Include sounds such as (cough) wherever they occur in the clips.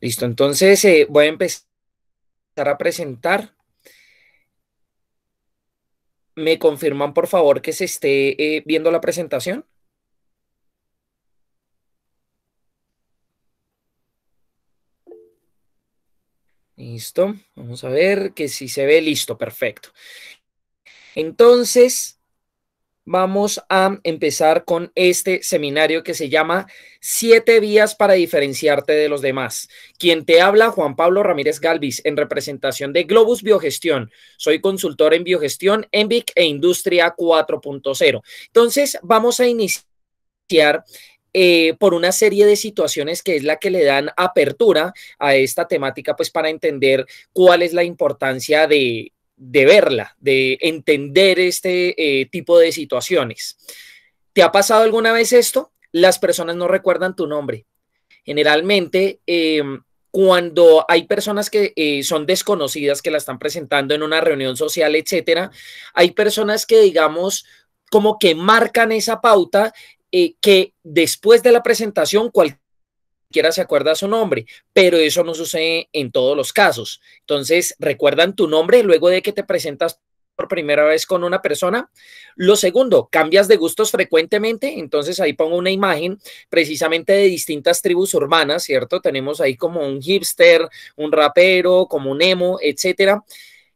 Listo, entonces eh, voy a empezar a presentar. ¿Me confirman, por favor, que se esté eh, viendo la presentación? Listo, vamos a ver que si se ve listo, perfecto. Entonces, vamos a empezar con este seminario que se llama Siete vías para diferenciarte de los demás. Quien te habla, Juan Pablo Ramírez Galvis, en representación de Globus Biogestión. Soy consultor en biogestión, ENVIC e Industria 4.0. Entonces, vamos a iniciar eh, por una serie de situaciones que es la que le dan apertura a esta temática, pues para entender cuál es la importancia de de verla, de entender este eh, tipo de situaciones. ¿Te ha pasado alguna vez esto? Las personas no recuerdan tu nombre. Generalmente, em, cuando hay personas que eh, son desconocidas, que la están presentando en una reunión social, etcétera, hay personas que, digamos, como que marcan esa pauta eh, que después de la presentación cualquier siquiera se acuerda su nombre, pero eso no sucede en todos los casos. Entonces, recuerdan tu nombre luego de que te presentas por primera vez con una persona. Lo segundo, cambias de gustos frecuentemente, entonces ahí pongo una imagen precisamente de distintas tribus urbanas, ¿cierto? Tenemos ahí como un hipster, un rapero, como un emo, etcétera.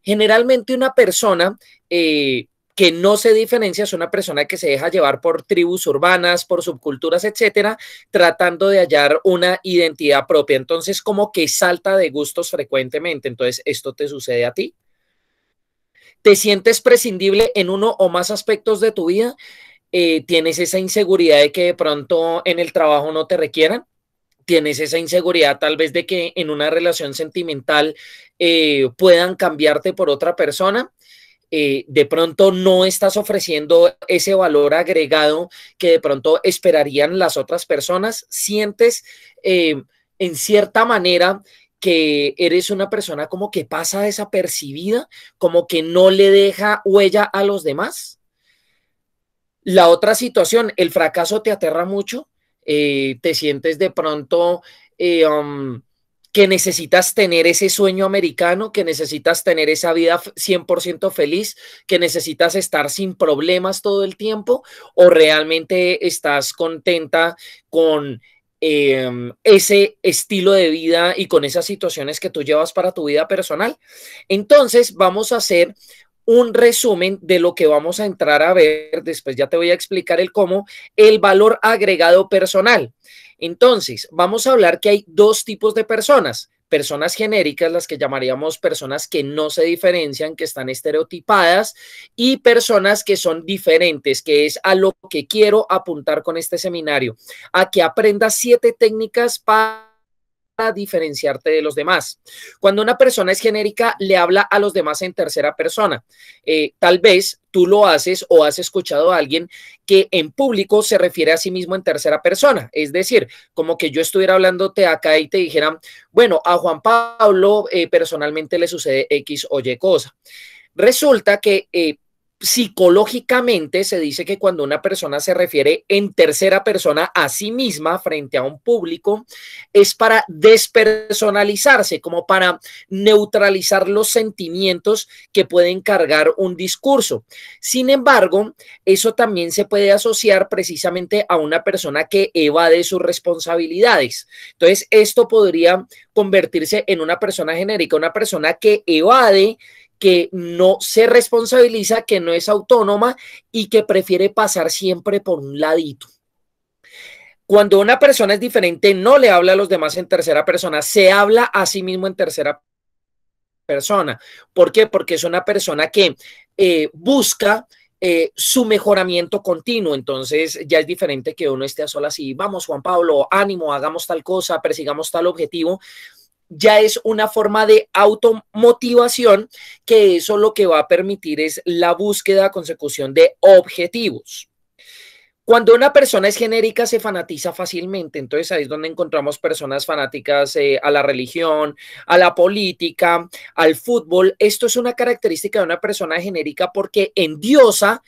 Generalmente una persona eh, que no se diferencia es una persona que se deja llevar por tribus urbanas, por subculturas, etcétera, tratando de hallar una identidad propia. Entonces, como que salta de gustos frecuentemente. Entonces, esto te sucede a ti. Te sientes prescindible en uno o más aspectos de tu vida. Eh, tienes esa inseguridad de que de pronto en el trabajo no te requieran tienes esa inseguridad tal vez de que en una relación sentimental eh, puedan cambiarte por otra persona eh, de pronto no estás ofreciendo ese valor agregado que de pronto esperarían las otras personas, sientes eh, en cierta manera que eres una persona como que pasa desapercibida, como que no le deja huella a los demás. La otra situación, el fracaso te aterra mucho, eh, te sientes de pronto... Um, que necesitas tener ese sueño americano, que necesitas tener esa vida 100% feliz, que necesitas estar sin problemas todo el tiempo o realmente estás contenta con em, ese estilo de vida y con esas situaciones que tú llevas para tu vida personal. Entonces vamos a hacer un resumen de lo que vamos a entrar a ver, después ya te voy a explicar el cómo, el valor agregado personal. Entonces, vamos a hablar que hay dos tipos de personas. Personas genéricas, las que llamaríamos personas que no se diferencian, que están estereotipadas, y personas que son diferentes, que es a lo que quiero apuntar con este seminario, a que aprendas siete técnicas para diferenciarte de los demás. Cuando una persona es genérica, le habla a los demás en tercera persona. Eh, tal vez tú lo haces o has escuchado a alguien que en público se refiere a sí mismo en tercera persona. Es decir, como que yo estuviera hablándote acá y te dijeran bueno, a Juan Pablo eh, personalmente le sucede X o Y cosa. Resulta que eh, psicológicamente se dice que cuando una persona se refiere en tercera persona a sí misma frente a un público, es para despersonalizarse, como para neutralizar los sentimientos que pueden cargar un discurso. Sin embargo, eso también se puede asociar precisamente a una persona que evade sus responsabilidades. Entonces, esto podría convertirse en una persona genérica, una persona que evade que no se responsabiliza, que no es autónoma y que prefiere pasar siempre por un ladito. Cuando una persona es diferente, no le habla a los demás en tercera persona, se habla a sí mismo en tercera persona. ¿Por qué? Porque es una persona que eh, busca eh, su mejoramiento continuo. Entonces ya es diferente que uno esté a solas y vamos, Juan Pablo, ánimo, hagamos tal cosa, persigamos tal objetivo, ya es una forma de automotivación que eso lo que va a permitir es la búsqueda, consecución de objetivos. Cuando una persona es genérica se fanatiza fácilmente, entonces ahí es donde encontramos personas fanáticas eh, a la religión, a la política, al fútbol. Esto es una característica de una persona genérica porque endiosa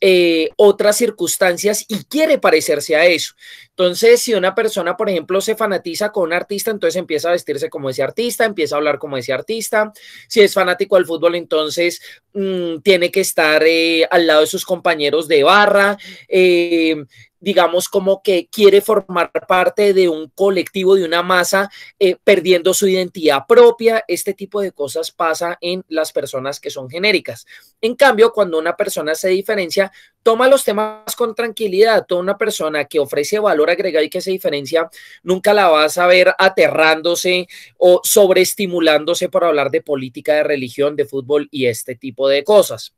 eh, otras circunstancias y quiere parecerse a eso. Entonces, si una persona, por ejemplo, se fanatiza con un artista, entonces empieza a vestirse como ese artista, empieza a hablar como ese artista. Si es fanático del fútbol, entonces mm, tiene que estar eh, al lado de sus compañeros de barra. Eh, digamos, como que quiere formar parte de un colectivo, de una masa, eh, perdiendo su identidad propia. Este tipo de cosas pasa en las personas que son genéricas. En cambio, cuando una persona se diferencia, Toma los temas con tranquilidad. Toda una persona que ofrece valor agregado y que se diferencia, nunca la vas a ver aterrándose o sobreestimulándose por hablar de política, de religión, de fútbol y este tipo de cosas.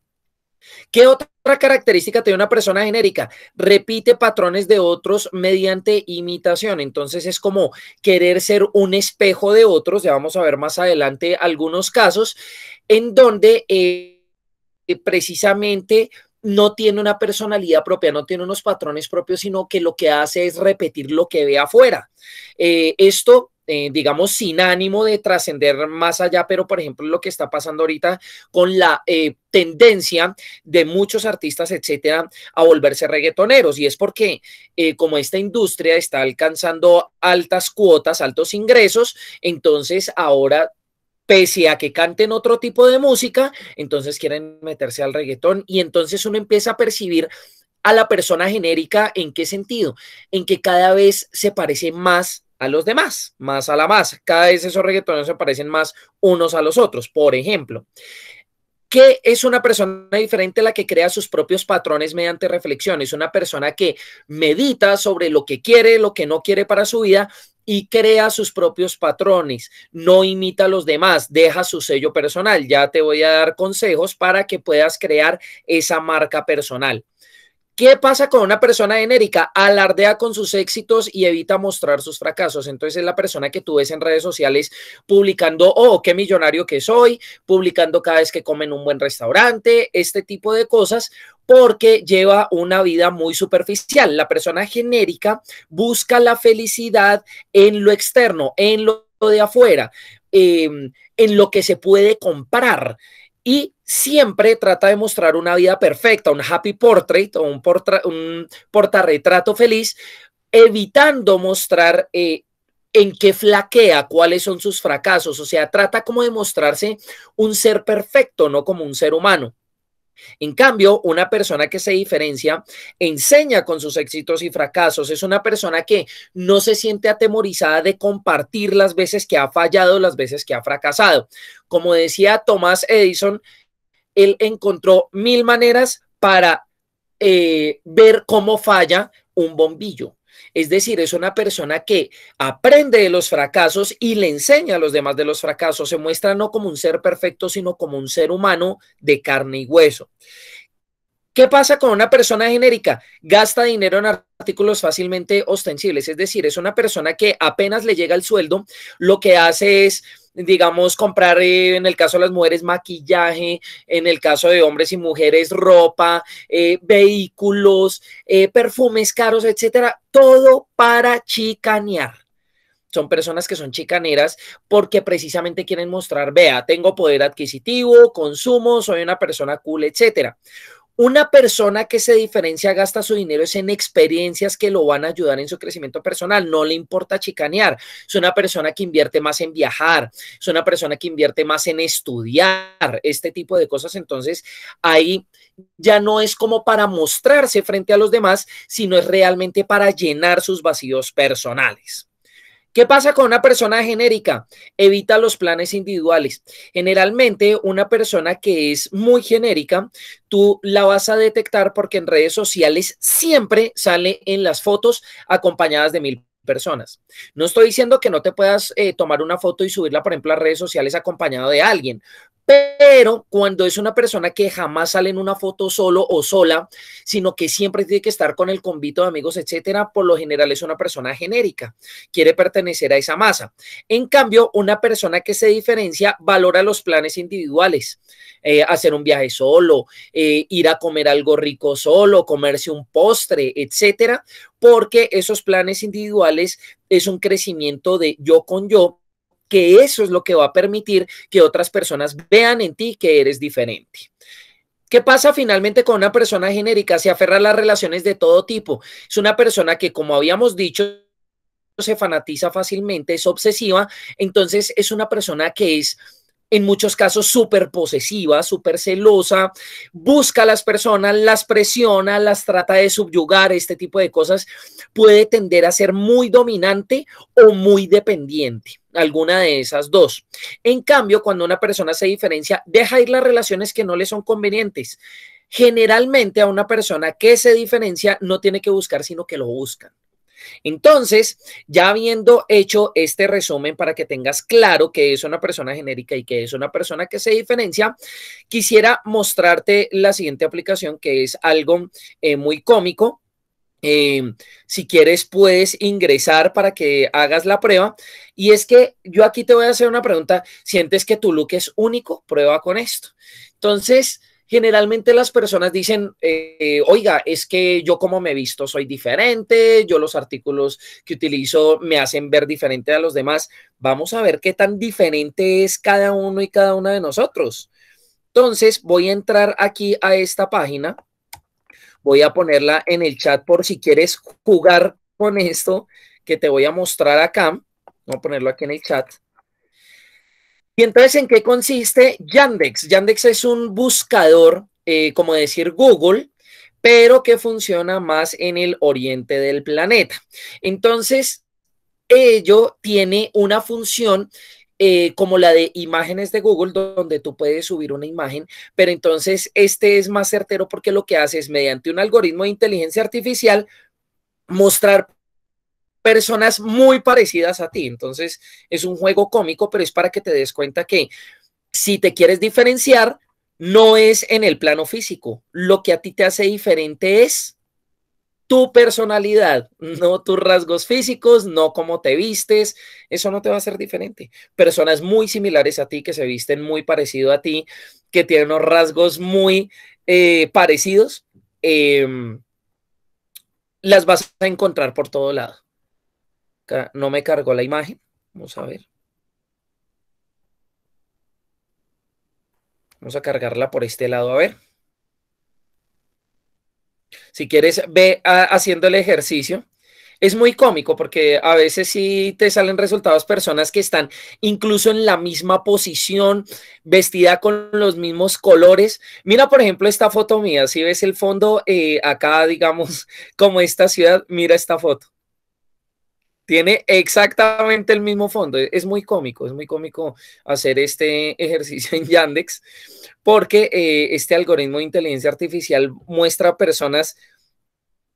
¿Qué otra característica tiene una persona genérica? Repite patrones de otros mediante imitación. Entonces es como querer ser un espejo de otros. Ya vamos a ver más adelante algunos casos en donde eh, precisamente no tiene una personalidad propia, no tiene unos patrones propios, sino que lo que hace es repetir lo que ve afuera. Eh, esto eh, digamos, sin ánimo de trascender más allá, pero por ejemplo lo que está pasando ahorita con la eh, tendencia de muchos artistas, etcétera, a volverse reggaetoneros. Y es porque como esta industria está alcanzando altas cuotas, altos ingresos, entonces ahora pese a que canten otro tipo de música, entonces quieren meterse al reggaetón y entonces uno empieza a percibir a la persona genérica en qué sentido, en que cada vez se parece más a los demás, más a la masa. Cada vez esos reggaetones se parecen más unos a los otros. Por ejemplo, que es una persona diferente la que crea sus propios patrones mediante reflexión. Es una persona que medita sobre lo que quiere, lo que no quiere para su vida y crea sus propios patrones, no imita a los demás, deja su sello personal. Ya te voy a dar consejos para que puedas crear esa marca personal. ¿Qué pasa con una persona genérica? Alardea con sus éxitos y evita mostrar sus fracasos. Entonces es la persona que tú ves en redes sociales publicando, oh, qué millonario que soy, publicando cada vez que comen un buen restaurante, este tipo de cosas, porque lleva una vida muy superficial. La persona genérica busca la felicidad en lo externo, en lo de afuera, em, en lo que se puede comprar y siempre trata de mostrar una vida perfecta, un happy portrait o un, portarretrato feliz, evitando mostrar eh, en qué flaquea, cuáles son sus fracasos, o sea, trata como de mostrarse un ser perfecto, no como un ser humano. En cambio, una persona que se diferencia enseña con sus éxitos y fracasos. Es una persona que no se siente atemorizada de compartir las veces que ha fallado, las veces que ha fracasado. Como decía Thomas Edison, él encontró mil maneras para eh, ver cómo falla un bombillo. Es decir, es una persona que aprende de los fracasos y le enseña a los demás de los fracasos. Se muestra no como un ser perfecto, sino como un ser humano de carne y hueso. ¿Qué pasa con una persona genérica? Gasta dinero en artículos fácilmente ostensibles, es decir, es una persona que apenas le llega el sueldo, lo que hace es digamos, comprar eh, en el caso de las mujeres maquillaje, en el caso de hombres y mujeres ropa, eh, vehículos, eh, perfumes caros, etcétera, todo para chicanear. Son personas que son chicaneras porque precisamente quieren mostrar, vea, tengo poder adquisitivo, consumo, soy una persona cool, etcétera. Una persona que se diferencia gasta su dinero es en experiencias que lo van a ayudar en su crecimiento personal. No le importa chicanear. Es una persona que invierte más en viajar. Es una persona que invierte más en estudiar. Este tipo de cosas. Entonces, ahí ya no es como para mostrarse frente a los demás, sino es realmente para llenar sus vacíos personales. ¿Qué pasa con una persona genérica? Evita los planes individuales. Generalmente, una persona que es muy genérica, tú la vas a detectar porque en redes sociales siempre sale en las fotos acompañadas de mil personas. No estoy diciendo que no te puedas eh, tomar una foto y subirla, por ejemplo, a redes sociales acompañado de alguien, pero cuando es una persona que jamás sale en una foto solo o sola, sino que siempre tiene que estar con el convito de amigos, etcétera, por lo general es una persona genérica, quiere pertenecer a esa masa. En cambio, una persona que se diferencia valora los planes individuales. Eh, hacer un viaje solo, eh, ir a comer algo rico solo, comerse un postre, etcétera, porque esos planes individuales es un crecimiento de yo con yo que eso es lo que va a permitir que otras personas vean en ti que eres diferente. ¿Qué pasa finalmente con una persona genérica? Se aferra a las relaciones de todo tipo. Es una persona que, como habíamos dicho, se fanatiza fácilmente, es obsesiva, entonces es una persona que es en muchos casos súper posesiva, súper celosa, busca a las personas, las presiona, las trata de subyugar, este tipo de cosas, puede tender a ser muy dominante o muy dependiente alguna de esas dos. En cambio, cuando una persona se diferencia, deja ir las relaciones que no le son convenientes. Generalmente a una persona que se diferencia no tiene que buscar, sino que lo buscan. Entonces, ya habiendo hecho este resumen para que tengas claro que es una persona genérica y que es una persona que se diferencia, quisiera mostrarte la siguiente aplicación que es algo eh, muy cómico. Em, si quieres, puedes ingresar para que hagas la prueba. Y es que yo aquí te voy a hacer una pregunta. ¿Sientes que tu look es único? Prueba con esto. Entonces, generalmente las personas dicen, eh, oiga, es que yo como me he visto soy diferente, yo los artículos que utilizo me hacen ver diferente a los demás. Vamos a ver qué tan diferente es cada uno y cada una de nosotros. Entonces voy a entrar aquí a esta página, voy a ponerla en el chat por si quieres jugar con esto que te voy a mostrar acá. Voy a ponerlo aquí en el chat. Y entonces, ¿en qué consiste Yandex? Yandex es un buscador, eh, como decir Google, pero que funciona más en el oriente del planeta. Entonces, ello tiene una función eh, como la de imágenes de Google, donde tú puedes subir una imagen, pero entonces este es más certero porque lo que hace es mediante un algoritmo de inteligencia artificial mostrar personas muy parecidas a ti. Entonces es un juego cómico, pero es para que te des cuenta que si te quieres diferenciar, no es en el plano físico. Lo que a ti te hace diferente es tu personalidad, no tus rasgos físicos, no cómo te vistes, eso no te va a hacer diferente. Personas muy similares a ti, que se visten muy parecido a ti, que tienen unos rasgos muy eh, parecidos, em, las vas a encontrar por todo lado. No me cargó la imagen. Vamos a ver. Vamos a cargarla por este lado, a ver. Si quieres, ve haciendo el ejercicio. Es muy cómico porque a veces sí te salen resultados personas que están incluso en la misma posición, vestida con los mismos colores. Mira, por ejemplo, esta foto mía. Si ves el fondo eh, acá, digamos, (laughs) como esta ciudad, mira esta foto tiene exactamente el mismo fondo. E, es muy cómico, es muy cómico hacer este (laughs) ejercicio en Yandex, porque eh, este algoritmo de inteligencia artificial muestra personas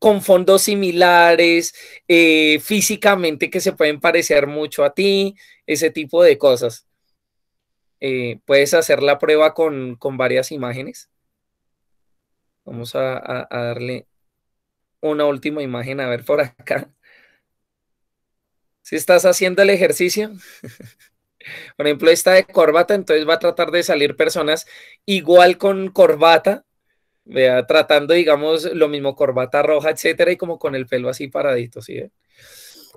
con fondos similares, eh, físicamente que se pueden parecer mucho a ti, ese tipo de cosas. Eh, puedes hacer la prueba con, varias imágenes. Vamos a darle una última imagen, a ver por acá si estás haciendo el ejercicio, (laughs) por ejemplo, está de corbata, entonces va a tratar de salir personas igual con corbata, tratando, digamos, lo mismo, corbata roja, etcétera, y como con el pelo así paradito, ¿sí?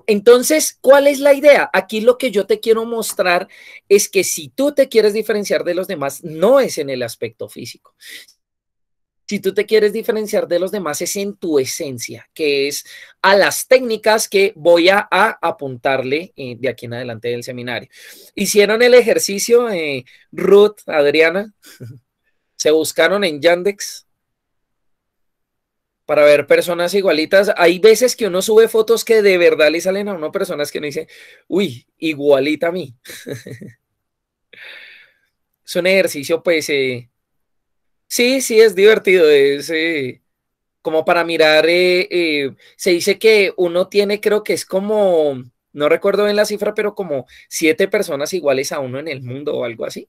Entonces, ¿cuál es la idea? Aquí lo que yo te quiero mostrar es que si tú te quieres diferenciar de los demás, no es en el aspecto físico, si tú te quieres diferenciar de los demás es en tu esencia, que es a las técnicas que voy a, apuntarle eh, de aquí en adelante del seminario. Hicieron el ejercicio, eh, Ruth, Adriana, se buscaron en Yandex para ver personas igualitas. Hay veces que uno sube fotos que de verdad le salen a uno personas que no dicen, uy, igualita a mí. (laughs) es un ejercicio, pues, eh, Sí, sí, es divertido. Es eh, como para mirar, eh, eh, se dice que uno tiene, creo que es como, no recuerdo bien la cifra, pero como siete personas iguales a uno en el mundo o algo así.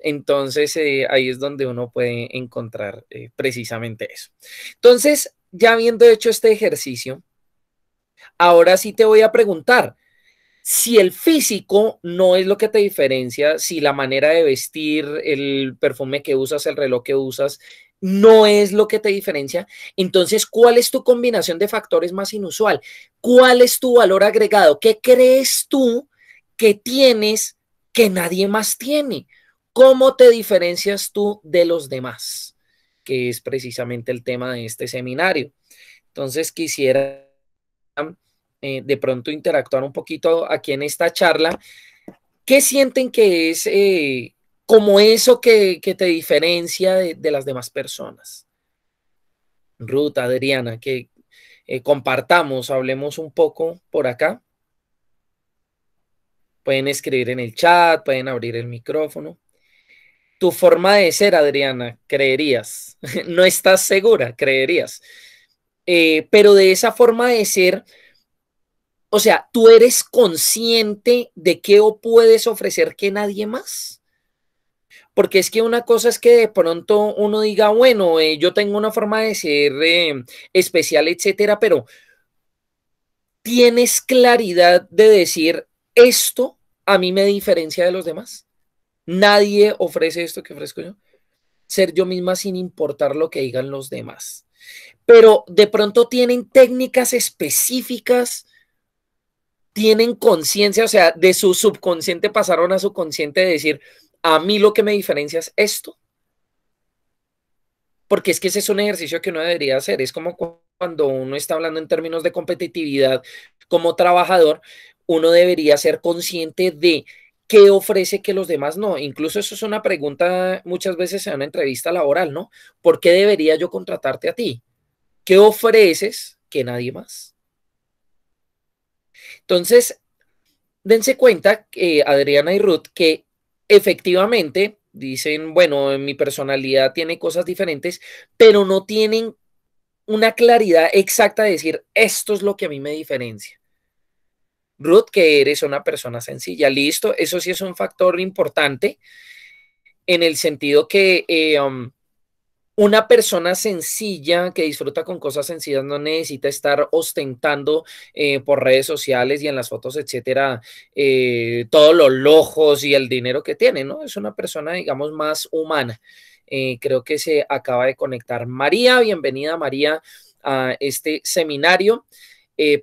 Entonces ahí es donde uno puede encontrar precisamente eso. Entonces, ya habiendo hecho este ejercicio, ahora sí te voy a preguntar, si el físico no es lo que te diferencia, si la manera de vestir, el perfume que usas, el reloj que usas, no es lo que te diferencia, entonces, ¿cuál es tu combinación de factores más inusual? ¿Cuál es tu valor agregado? ¿Qué crees tú que tienes que nadie más tiene? ¿Cómo te diferencias tú de los demás? Que es precisamente el tema de este seminario. Entonces, quisiera eh, de pronto interactuar un poquito aquí en esta charla, ¿qué sienten que es eh, como eso que, que te diferencia de, las demás personas? Ruta Adriana, que eh, compartamos, hablemos un poco por acá. Pueden escribir en el chat, pueden abrir el micrófono. Tu forma de ser, Adriana, creerías. (laughs) no estás segura, creerías. pero de esa forma de ser, o sea, tú eres consciente de qué o puedes ofrecer que nadie más. Porque es que una cosa es que de pronto uno diga, bueno, eh, yo tengo una forma de ser eh, especial, etcétera, pero tienes claridad de decir esto a mí me diferencia de los demás. Nadie ofrece esto que ofrezco yo. Ser yo misma sin importar lo que digan los demás. Pero de pronto tienen técnicas específicas tienen conciencia, o sea, de su subconsciente pasaron a su consciente de decir, a mí lo que me diferencia es esto. Porque es que ese es un ejercicio que uno debería hacer. Es como cuando uno está hablando en términos de competitividad como trabajador, uno debería ser consciente de qué ofrece que los demás no. Incluso eso es una pregunta muchas veces en una entrevista laboral, ¿no? ¿Por qué debería yo contratarte a ti? ¿Qué ofreces que nadie más? Entonces, dense cuenta, eh, Adriana y Ruth, que efectivamente dicen, bueno, mi personalidad tiene cosas diferentes, pero no tienen una claridad exacta de decir, esto es lo que a mí me diferencia. Ruth, que eres una persona sencilla, listo, eso sí es un factor importante en el sentido que eh, um, una persona sencilla que disfruta con cosas sencillas no necesita estar ostentando eh, por redes sociales y en las fotos, etcétera, eh, todos los lojos y el dinero que tiene, ¿no? Es una persona, digamos, más humana. Eh, creo que se acaba de conectar María. Bienvenida, María, a este seminario.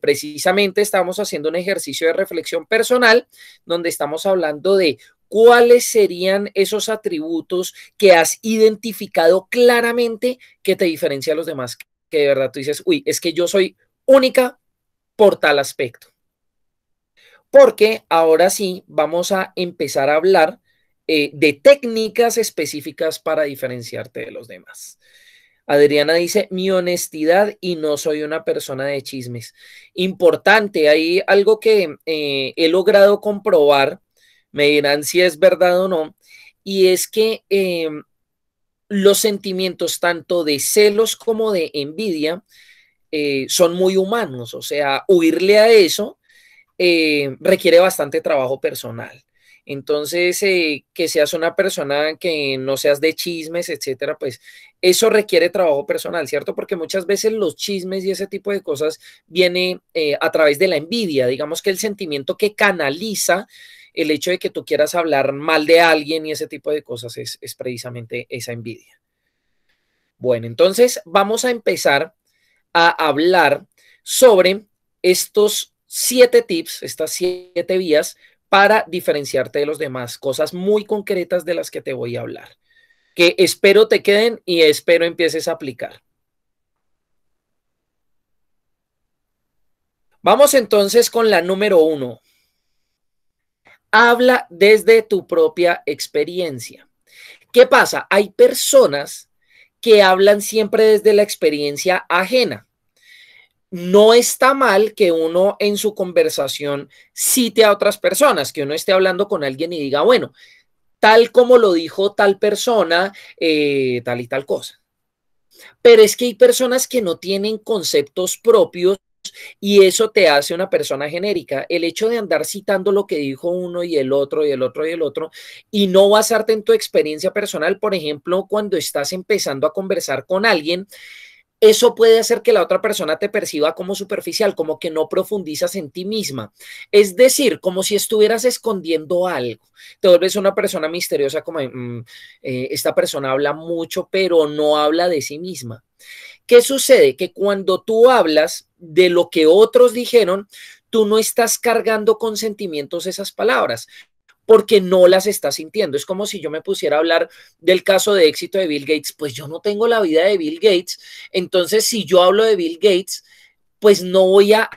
precisamente estamos haciendo un ejercicio de reflexión personal donde estamos hablando de ¿cuáles serían esos atributos que has identificado claramente que te diferencia a los demás? Que de verdad tú dices, uy, es que yo soy única por tal aspecto. Porque ahora sí vamos a empezar a hablar eh, de técnicas específicas para diferenciarte de los demás. Adriana dice, mi honestidad y no soy una persona de chismes. Importante, hay algo que eh, he logrado comprobar me dirán si es verdad o no, y es que em, los sentimientos tanto de celos como de envidia eh, son muy humanos, o sea, huirle a eso eh, requiere bastante trabajo personal. Entonces, eh, que seas una persona que no seas de chismes, etcétera, pues eso requiere trabajo personal, ¿cierto? Porque muchas veces los chismes y ese tipo de cosas viene a través de la envidia, digamos que el sentimiento que canaliza el hecho de que tú quieras hablar mal de alguien y ese tipo de cosas es, precisamente esa envidia. Bueno, entonces vamos a empezar a hablar sobre estos siete tips, estas siete vías para diferenciarte de los demás, cosas muy concretas de las que te voy a hablar, que espero te queden y espero empieces a aplicar. Vamos entonces con la número uno, habla desde tu propia experiencia. ¿Qué pasa? Hay personas que hablan siempre desde la experiencia ajena. No está mal que uno en su conversación cite a otras personas, que uno esté hablando con alguien y diga, bueno, tal como lo dijo tal persona, eh, tal y tal cosa. Pero es que hay personas que no tienen conceptos propios y eso te hace una persona genérica. El hecho de andar citando lo que dijo uno y el otro y el otro y el otro y no basarte en tu experiencia personal, por ejemplo, cuando estás empezando a conversar con alguien, eso puede hacer que la otra persona te perciba como superficial, como que no profundizas en ti misma. Es decir, como si estuvieras escondiendo algo. Te vuelves una persona misteriosa como, mm, eh, esta persona habla mucho, pero no habla de sí misma. ¿Qué sucede? Que cuando tú hablas, de lo que otros dijeron, tú no estás cargando con sentimientos esas palabras porque no las estás sintiendo. Es como si yo me pusiera a hablar del caso de éxito de Bill Gates, pues yo no tengo la vida de Bill Gates, entonces si yo hablo de Bill Gates, pues no voy a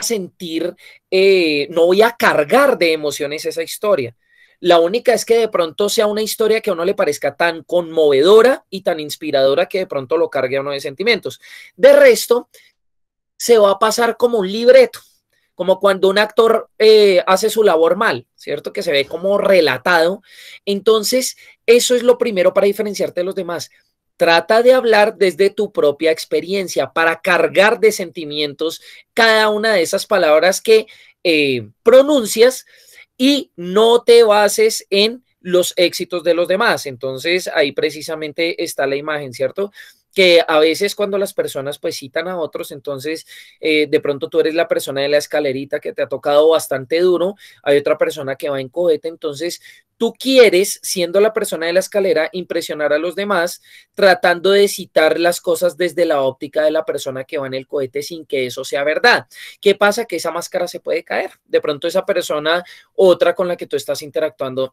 sentir, eh, no voy a cargar de emociones esa historia. La única es que de pronto sea una historia que a uno le parezca tan conmovedora y tan inspiradora que de pronto lo cargue a uno de sentimientos. De resto, se va a pasar como un libreto, como cuando un actor eh, hace su labor mal, ¿cierto? Que se ve como relatado. Entonces, eso es lo primero para diferenciarte de los demás. Trata de hablar desde tu propia experiencia para cargar de sentimientos cada una de esas palabras que eh, pronuncias y no te bases en los éxitos de los demás. Entonces ahí precisamente está la imagen, ¿cierto? que a veces cuando las personas pues citan a otros, entonces eh, de pronto tú eres la persona de la escalerita que te ha tocado bastante duro, hay otra persona que va en cohete, entonces tú quieres, siendo la persona de la escalera, impresionar a los demás tratando de citar las cosas desde la óptica de la persona que va en el cohete sin que eso sea verdad. ¿Qué pasa? Que esa máscara se puede caer. De pronto esa persona, otra con la que tú estás interactuando,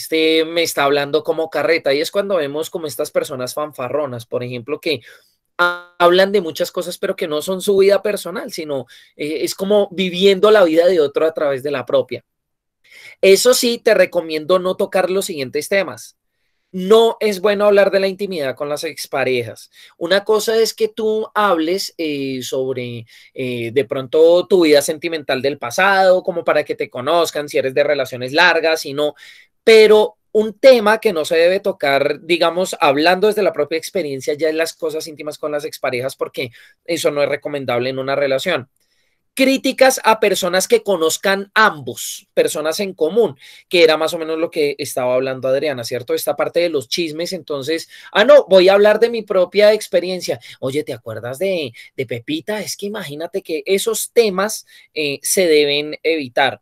este me está hablando como carreta. Y es cuando vemos como estas personas fanfarronas, por ejemplo, que hablan de muchas cosas, pero que no son su vida personal, sino eh, es como viviendo la vida de otro a través de la propia. Eso sí, te recomiendo no tocar los siguientes temas. No es bueno hablar de la intimidad con las exparejas. Una cosa es que tú hables eh, sobre eh, de pronto tu vida sentimental del pasado, como para que te conozcan, si eres de relaciones largas, si no, pero un tema que no se debe tocar, digamos, hablando desde la propia experiencia ya en las cosas íntimas con las exparejas, porque eso no es recomendable en una relación. Críticas a personas que conozcan ambos, personas en común, que era más o menos lo que estaba hablando Adriana, ¿cierto? Esta parte de los chismes, entonces, ah, no, voy a hablar de mi propia experiencia. Oye, ¿te acuerdas de, Pepita? Es que imagínate que esos temas eh, se deben evitar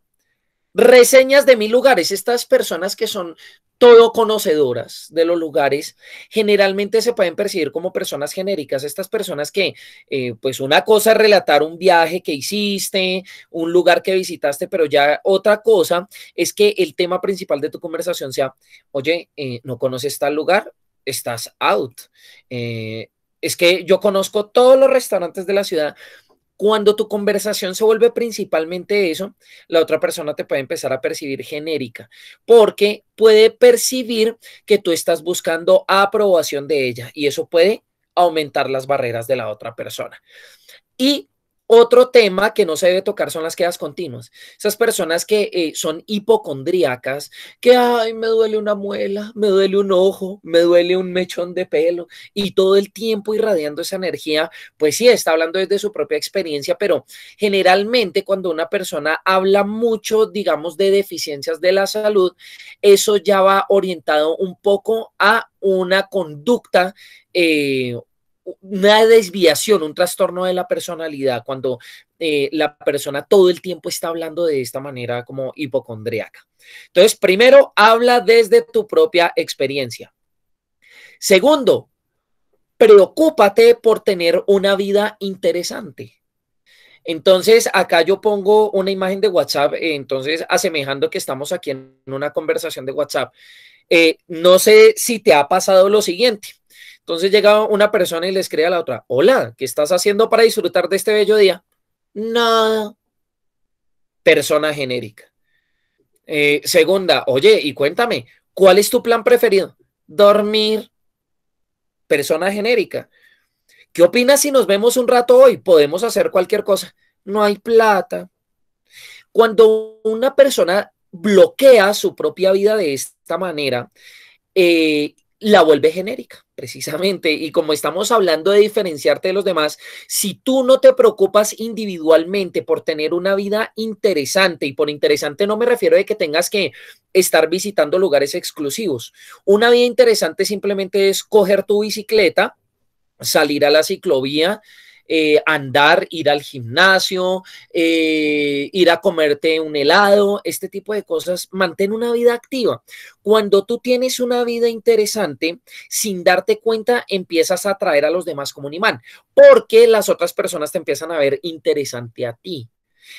Reseñas de mil lugares. Estas personas que son todo conocedoras de los lugares, generalmente se pueden percibir como personas genéricas, estas personas que, eh, pues una cosa es relatar un viaje que hiciste, un lugar que visitaste, pero ya otra cosa es que el tema principal de tu conversación sea, oye, eh, no conoces tal lugar, estás out. Eh, es que yo conozco todos los restaurantes de la ciudad, cuando tu conversación se vuelve principalmente eso, la otra persona te puede empezar a percibir genérica, porque puede percibir que tú estás buscando aprobación de ella y eso puede aumentar las barreras de la otra persona. Y otro tema que no se debe tocar son las quedas continuas. Esas personas que eh, son hipocondríacas, que, ay, me duele una muela, me duele un ojo, me duele un mechón de pelo, y todo el tiempo irradiando esa energía, pues sí, está hablando desde su propia experiencia, pero generalmente cuando una persona habla mucho, digamos, de deficiencias de la salud, eso ya va orientado un poco a una conducta eh, una desviación, un trastorno de la personalidad, cuando eh, la persona todo el tiempo está hablando de esta manera como hipocondriaca. Entonces, primero, habla desde tu propia experiencia. Segundo, preocúpate por tener una vida interesante. Entonces, acá yo pongo una imagen de WhatsApp, eh, entonces, asemejando que estamos aquí en una conversación de WhatsApp. Eh, no sé si te ha pasado lo siguiente entonces llega una persona y le escribe a la otra, hola, ¿qué estás haciendo para disfrutar de este bello día? Nada. Persona genérica. Eh, segunda, oye, y cuéntame, ¿cuál es tu plan preferido? Dormir. Persona genérica. ¿Qué opinas si nos vemos un rato hoy? Podemos hacer cualquier cosa. No hay plata. Cuando una persona bloquea su propia vida de esta manera, eh, la vuelve genérica. Precisamente, y como estamos hablando de diferenciarte de los demás, si tú no te preocupas individualmente por tener una vida interesante, y por interesante no me refiero de que tengas que estar visitando lugares exclusivos, una vida interesante simplemente es coger tu bicicleta, salir a la ciclovía, eh, andar, ir al gimnasio, eh, ir a comerte un helado, este tipo de cosas. Mantén una vida activa. Cuando tú tienes una vida interesante, sin darte cuenta, empiezas a atraer a los demás como un imán, porque las otras personas te empiezan a ver interesante a ti.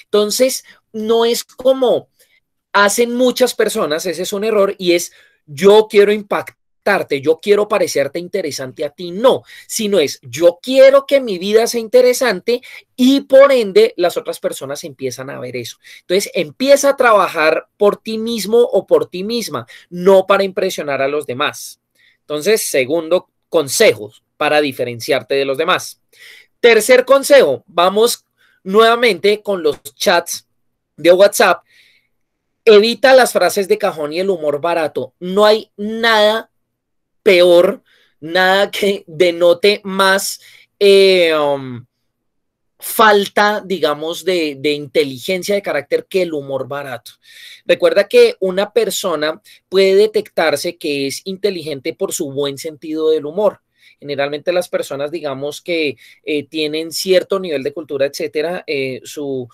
Entonces, no es como hacen muchas personas, ese es un error, y es yo quiero impactar yo quiero parecerte interesante a ti, no, sino es yo quiero que mi vida sea interesante y por ende las otras personas empiezan a ver eso. Entonces empieza a trabajar por ti mismo o por ti misma, no para impresionar a los demás. Entonces, segundo consejos para diferenciarte de los demás. Tercer consejo, vamos nuevamente con los chats de WhatsApp. Evita las frases de cajón y el humor barato. No hay nada peor, nada que denote más eh, um, falta, digamos, de, inteligencia de carácter que el humor barato. Recuerda que una persona puede detectarse que es inteligente por su buen sentido del humor. Generalmente las personas, digamos, que eh, tienen cierto nivel de cultura, etcétera, eh, su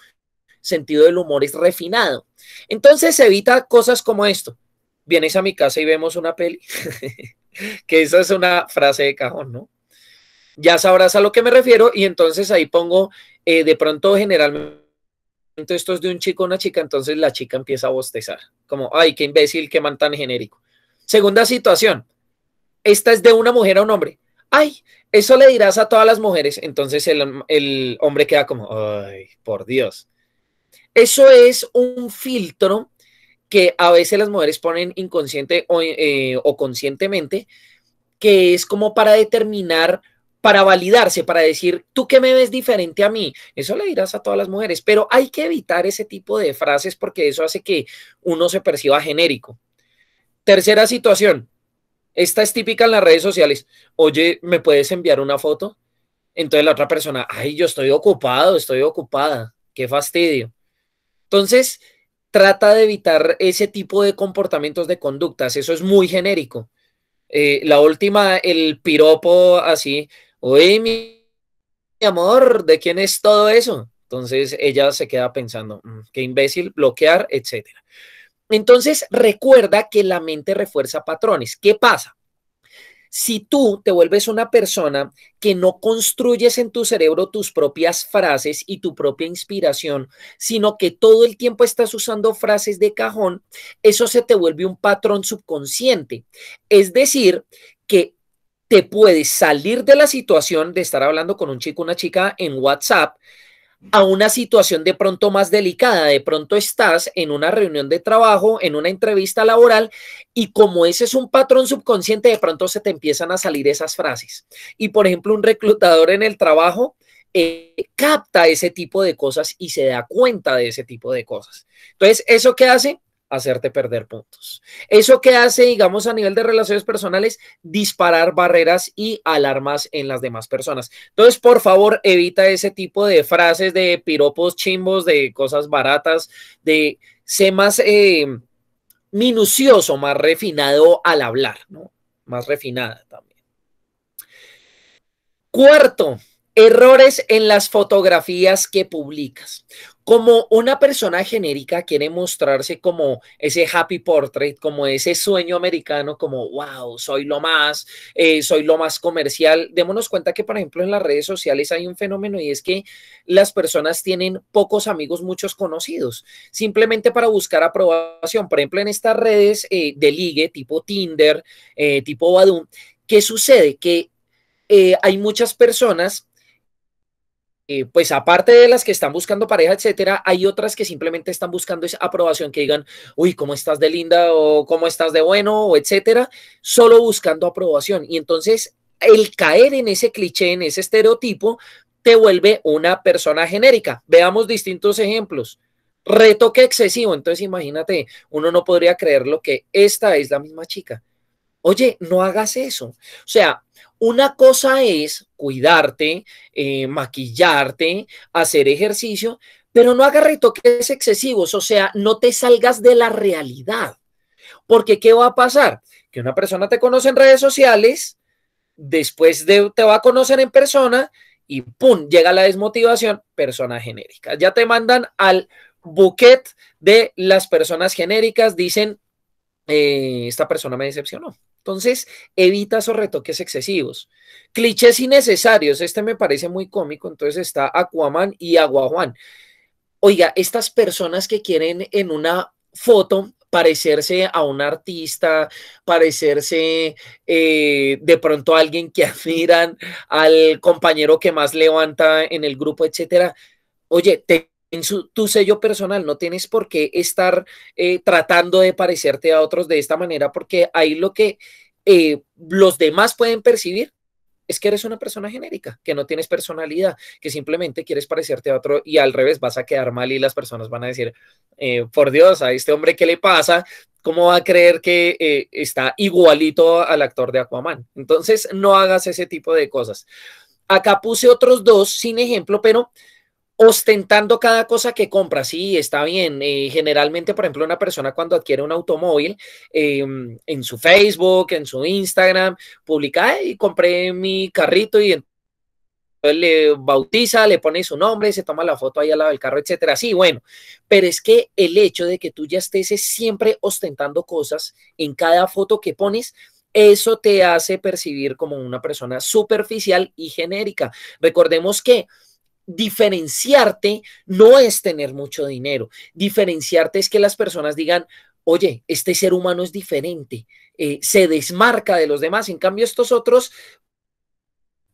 sentido del humor es refinado. Entonces evita cosas como esto. Vienes a mi casa y vemos una peli. (laughs) (laughs) que eso es una frase de cajón, ¿no? Ya sabrás a lo que me refiero y entonces ahí pongo, eh, de pronto generalmente esto es de un chico a una chica, entonces la chica empieza a bostezar, como, ay, qué imbécil, qué man tan genérico. Segunda situación, esta es de una mujer a un hombre. Ay, eso le dirás a todas las mujeres. Entonces el, el hombre queda como, ay, por Dios. Eso es un filtro que a veces las mujeres ponen inconsciente eh, o, conscientemente, que es como para determinar para validarse, para decir, tú que me ves diferente a mí, eso le dirás a todas las mujeres, pero hay que evitar ese tipo de frases porque eso hace que uno se perciba genérico. Tercera situación, esta es típica en las redes sociales, oye, ¿me puedes enviar una foto? Entonces la otra persona, ay, yo estoy ocupado, estoy ocupada, qué fastidio. Entonces, trata de evitar ese tipo de comportamientos de conductas. Eso es muy genérico. Eh, la última, el piropo así, oye, mi, amor, ¿de quién es todo eso? Entonces ella se queda pensando, mm, qué imbécil, bloquear, etc. Entonces recuerda que la mente refuerza patrones. ¿Qué pasa? si tú te vuelves una persona que no construyes en tu cerebro tus propias frases y tu propia inspiración, sino que todo el tiempo estás usando frases de cajón, eso se te vuelve un patrón subconsciente. Es decir, que te puedes salir de la situación de estar hablando con un chico, una chica en WhatsApp, a una situación de pronto más delicada. De pronto estás en una reunión de trabajo, en una entrevista laboral, y como ese es un patrón subconsciente, de pronto se te empiezan a salir esas frases. Y por ejemplo, un reclutador en el trabajo eh, capta ese tipo de cosas y se da cuenta de ese tipo de cosas. Entonces, ¿eso qué hace? hacerte perder puntos. ¿Eso que hace, digamos, a nivel de relaciones personales? Disparar barreras y alarmas en las demás personas. Entonces, por favor, evita ese tipo de frases de piropos chimbos, de cosas baratas, de sé más eh, minucioso, más refinado al hablar, ¿no? Más refinada también. Cuarto, errores en las fotografías que publicas. Como una persona genérica quiere mostrarse como ese happy portrait, como ese sueño americano, como wow, soy lo más, eh, soy lo más comercial. Démonos cuenta que, por ejemplo, en las redes sociales hay un fenómeno y es que las personas tienen pocos amigos, muchos conocidos, simplemente para buscar aprobación. Por ejemplo, en estas redes eh, de ligue, tipo Tinder, eh, tipo Badoo, ¿qué sucede? Que hay muchas personas eh, pues aparte de las que están buscando pareja, etcétera, hay otras que simplemente están buscando esa aprobación, que digan, uy, cómo estás de linda o cómo estás de bueno, o etcétera, solo buscando aprobación. Y entonces el caer en ese cliché, en ese estereotipo, te vuelve una persona genérica. Veamos distintos ejemplos. Retoque excesivo. Entonces imagínate, uno no podría creer lo que esta es la misma chica. Oye, no hagas eso. O sea, una cosa es cuidarte, eh, maquillarte, hacer ejercicio, pero no hagas retoques excesivos, o sea, no te salgas de la realidad. Porque ¿qué va a pasar? Que una persona te conoce en redes sociales, después de, te va a conocer en persona y ¡pum! Llega la desmotivación, persona genérica. Ya te mandan al buquet de las personas genéricas, dicen, eh, esta persona me decepcionó. Entonces, evita esos retoques excesivos. Clichés innecesarios. Este me parece muy cómico. Entonces está Aquaman y Aguajuan. Oiga, estas personas que quieren en una foto parecerse a un artista, parecerse eh, de pronto a alguien que (laughs) admiran, al compañero que más levanta en el grupo, etcétera. Oye, te en tu sello personal, no tienes por qué estar eh, tratando de parecerte a otros de esta manera, porque ahí lo que eh, los demás pueden percibir es que eres una persona genérica, que no tienes personalidad, que simplemente quieres parecerte a otro y al revés vas a quedar mal y las personas van a decir, eh, por Dios, a este hombre, ¿qué le pasa? ¿Cómo va a creer que está igualito al actor de Aquaman? Entonces, no hagas ese tipo de cosas. Acá puse otros dos sin ejemplo, pero ostentando cada cosa que compra. Sí, está bien. Eh, generalmente, por ejemplo, una persona cuando adquiere un automóvil em, en su Facebook, en su Instagram, publica y compré mi carrito y le bautiza, le pone su nombre, se toma la foto ahí al lado del carro, etcétera. Sí, bueno, pero es que el hecho de que tú ya estés siempre ostentando cosas en cada foto que pones, eso te hace percibir como una persona superficial y genérica. Recordemos que diferenciarte no es tener mucho dinero, diferenciarte es que las personas digan, oye, este ser humano es diferente, eh, se desmarca de los demás, en cambio estos otros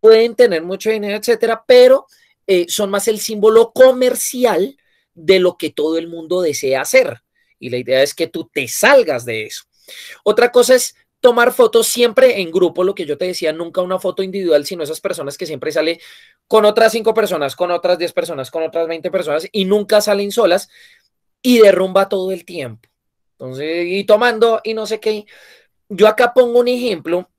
pueden tener mucho dinero, etcétera, pero eh, son más el símbolo comercial de lo que todo el mundo desea hacer. Y la idea es que tú te salgas de eso. Otra cosa es tomar fotos siempre en grupo, lo que yo te decía, nunca una foto individual, sino esas personas que siempre sale con otras cinco personas, con otras diez personas, con otras veinte personas y nunca salen solas y derrumba todo el tiempo. Entonces, y tomando y no sé qué. Yo acá pongo un ejemplo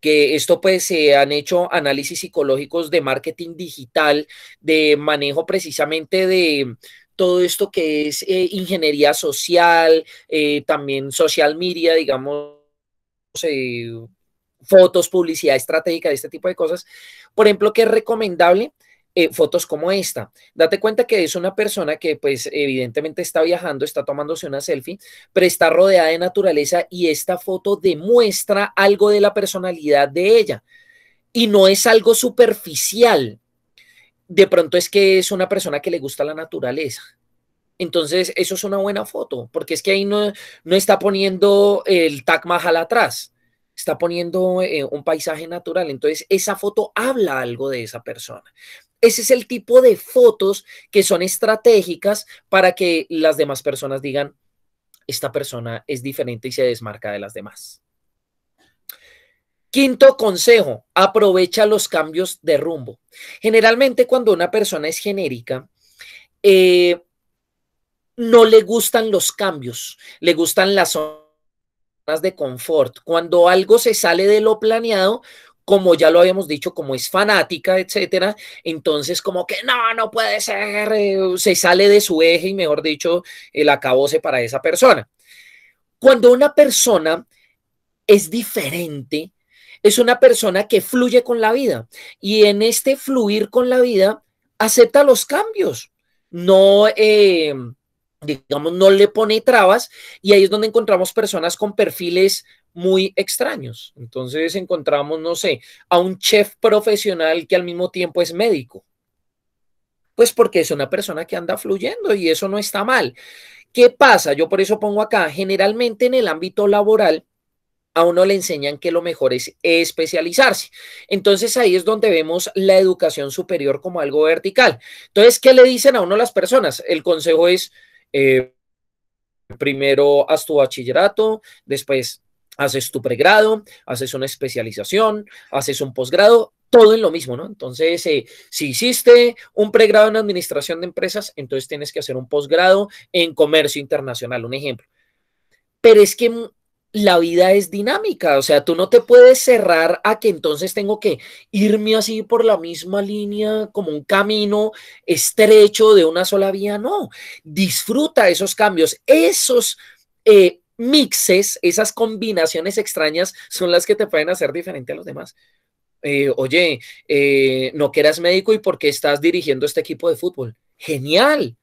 que esto pues se han hecho análisis psicológicos de marketing digital, de manejo precisamente de, todo esto que es eh, ingeniería social, eh, también social media, digamos, fotos, publicidad estratégica, de este tipo de cosas. Por ejemplo, que es recomendable eh, fotos como esta. Date cuenta que es una persona que pues evidentemente está viajando, está tomándose una selfie, pero está rodeada de naturaleza y esta foto demuestra algo de la personalidad de ella. Y no es algo superficial. De pronto es que es una persona que le gusta la naturaleza entonces, eso es una buena foto, porque es que ahí no, no está poniendo el Taj Mahal atrás, está poniendo eh, un paisaje natural. Entonces, esa foto habla algo de esa persona. Ese es el tipo de fotos que son estratégicas para que las demás personas digan, esta persona es diferente y se desmarca de las demás. Quinto consejo, aprovecha los cambios de rumbo. Generalmente cuando una persona es genérica, eh, no le gustan los cambios, le gustan las zonas de confort. Cuando algo se sale de lo planeado, como ya lo habíamos dicho, como es fanática, etcétera, entonces como que no, no puede ser, eh, se sale de su eje y mejor dicho, el acabose para esa persona. Cuando una persona es diferente, es una persona que fluye con la vida y en este fluir con la vida acepta los cambios, no... Eh, digamos, no le pone trabas y ahí es donde encontramos personas con perfiles muy extraños. Entonces encontramos, no sé, a un chef profesional que al mismo tiempo es médico. Pues porque es una persona que anda fluyendo y eso no está mal. ¿Qué pasa? Yo por eso pongo acá, generalmente en el ámbito laboral a uno le enseñan que lo mejor es especializarse. Entonces ahí es donde vemos la educación superior como algo vertical. Entonces, ¿qué le dicen a uno las personas? El consejo es, eh, primero haz tu bachillerato, después haces tu pregrado, haces una especialización, haces un posgrado, todo en lo mismo, ¿no? Entonces, eh, si hiciste un pregrado en administración de empresas, entonces tienes que hacer un posgrado en comercio internacional, un ejemplo. Pero es que la vida es dinámica, o sea, tú no te puedes cerrar a que entonces tengo que irme así por la misma línea, como un camino estrecho de una sola vía, no, disfruta esos cambios, esos eh, mixes, esas combinaciones extrañas son las que te pueden hacer diferente a los demás. Eh, oye, eh, no que eras médico y por qué estás dirigiendo este equipo de fútbol. Genial,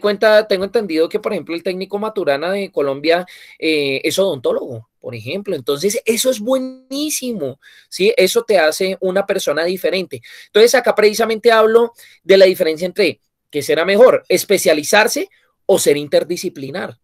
cuenta, tengo entendido que, por ejemplo, el técnico Maturana de Colombia eh, es odontólogo, por ejemplo. Entonces, eso es buenísimo, ¿sí? Eso te hace una persona diferente. Entonces, acá precisamente hablo de la diferencia entre que será mejor, especializarse o ser interdisciplinar.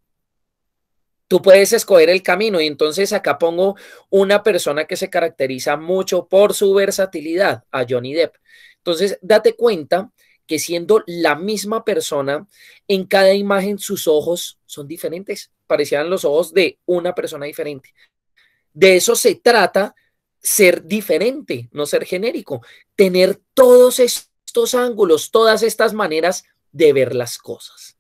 Tú puedes escoger el camino y entonces acá pongo una persona que se caracteriza mucho por su versatilidad, a Johnny Depp. Entonces, date cuenta que siendo la misma persona, en cada imagen sus ojos son diferentes, parecían los ojos de una persona diferente. De eso se trata ser diferente, no ser genérico, tener todos estos ángulos, todas estas maneras de ver las cosas.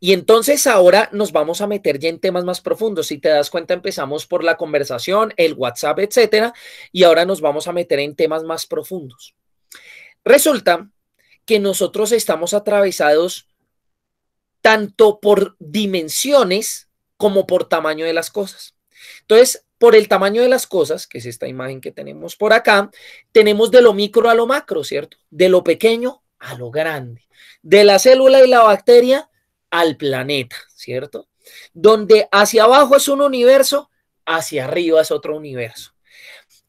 Y entonces ahora nos vamos a meter ya en temas más profundos. Si te das cuenta, empezamos por la conversación, el WhatsApp, etcétera, y ahora nos vamos a meter en temas más profundos. Resulta que nosotros estamos atravesados tanto por dimensiones como por tamaño de las cosas. Entonces, por el tamaño de las cosas, que es esta imagen que tenemos por acá, tenemos de lo micro a lo macro, ¿cierto? De lo pequeño a lo grande, de la célula y la bacteria al planeta, ¿cierto? Donde hacia abajo es un universo, hacia arriba es otro universo.